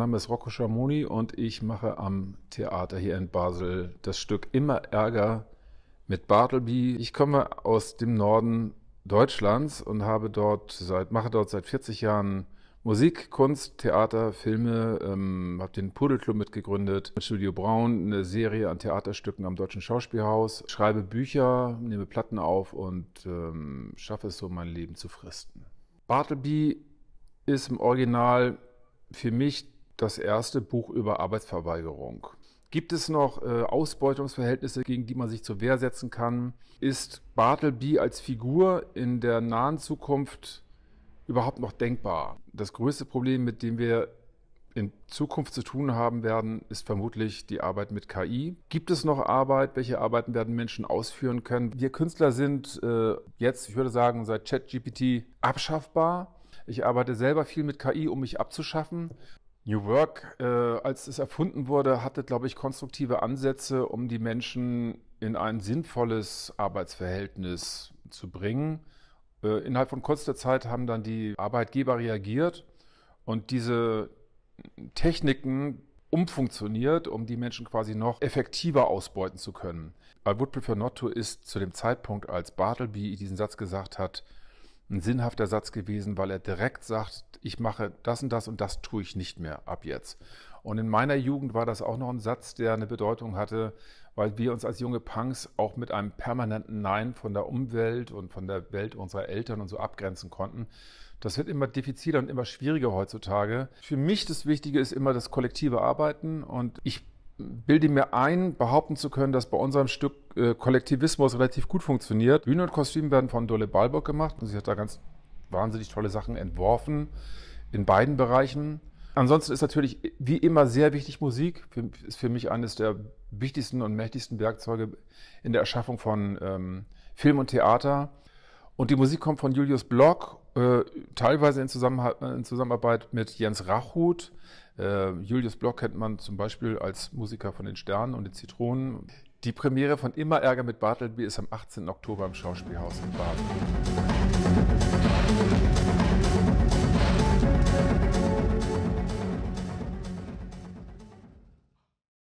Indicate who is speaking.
Speaker 1: Name ist Rocco Schamoni und ich mache am Theater hier in Basel das Stück Immer Ärger mit Bartleby. Ich komme aus dem Norden Deutschlands und habe dort seit, mache dort seit 40 Jahren Musik, Kunst, Theater, Filme, ähm, habe den Pudelclub mitgegründet, Studio Braun, eine Serie an Theaterstücken am Deutschen Schauspielhaus, schreibe Bücher, nehme Platten auf und ähm, schaffe es so, mein Leben zu fristen. Bartleby ist im Original für mich das erste Buch über Arbeitsverweigerung. Gibt es noch äh, Ausbeutungsverhältnisse, gegen die man sich zur Wehr setzen kann? Ist Bartleby als Figur in der nahen Zukunft überhaupt noch denkbar? Das größte Problem, mit dem wir in Zukunft zu tun haben werden, ist vermutlich die Arbeit mit KI. Gibt es noch Arbeit? Welche Arbeiten werden Menschen ausführen können? Wir Künstler sind äh, jetzt, ich würde sagen, seit ChatGPT abschaffbar. Ich arbeite selber viel mit KI, um mich abzuschaffen. New Work, äh, als es erfunden wurde, hatte, glaube ich, konstruktive Ansätze, um die Menschen in ein sinnvolles Arbeitsverhältnis zu bringen. Äh, innerhalb von kurzer Zeit haben dann die Arbeitgeber reagiert und diese Techniken umfunktioniert, um die Menschen quasi noch effektiver ausbeuten zu können. I would prefer not to ist zu dem Zeitpunkt, als Bartleby diesen Satz gesagt hat, ein sinnhafter Satz gewesen, weil er direkt sagt, ich mache das und das und das tue ich nicht mehr ab jetzt. Und in meiner Jugend war das auch noch ein Satz, der eine Bedeutung hatte, weil wir uns als junge Punks auch mit einem permanenten Nein von der Umwelt und von der Welt unserer Eltern und so abgrenzen konnten. Das wird immer diffiziler und immer schwieriger heutzutage. Für mich das Wichtige ist immer das kollektive Arbeiten und ich bilde mir ein, behaupten zu können, dass bei unserem Stück äh, Kollektivismus relativ gut funktioniert. Bühne und Kostüm werden von Dolle Balburg gemacht und sie hat da ganz wahnsinnig tolle Sachen entworfen in beiden Bereichen. Ansonsten ist natürlich wie immer sehr wichtig Musik. Für, ist für mich eines der wichtigsten und mächtigsten Werkzeuge in der Erschaffung von ähm, Film und Theater. Und die Musik kommt von Julius Block äh, teilweise in, Zusammenha äh, in, Zusammenarbeit mit Jens Rachut. Äh, Julius Block kennt man zum Beispiel als Musiker von den Sternen und den Zitronen. Die Premiere von Immer Ärger mit Bartleby ist am 18. Oktober im Schauspielhaus in Basel.